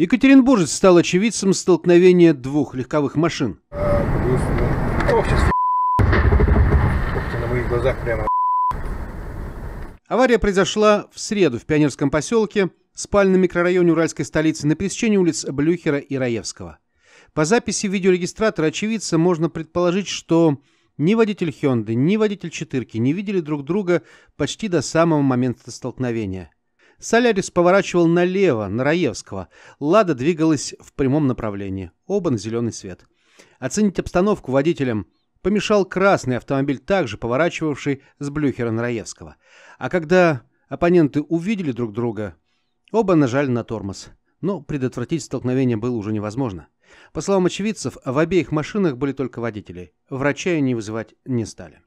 Екатеринбуржец стал очевидцем столкновения двух легковых машин. Авария произошла в среду в Пионерском поселке, спальном микрорайоне уральской столицы на пересечении улиц Блюхера и Раевского. По записи видеорегистратора очевидца можно предположить, что ни водитель Хёнды, ни водитель «четырки» не видели друг друга почти до самого момента столкновения – Солярис поворачивал налево, на Раевского. Лада двигалась в прямом направлении. Оба на зеленый свет. Оценить обстановку водителям помешал красный автомобиль, также поворачивавший с Блюхера на Раевского. А когда оппоненты увидели друг друга, оба нажали на тормоз. Но предотвратить столкновение было уже невозможно. По словам очевидцев, в обеих машинах были только водители. Врача они вызывать не стали.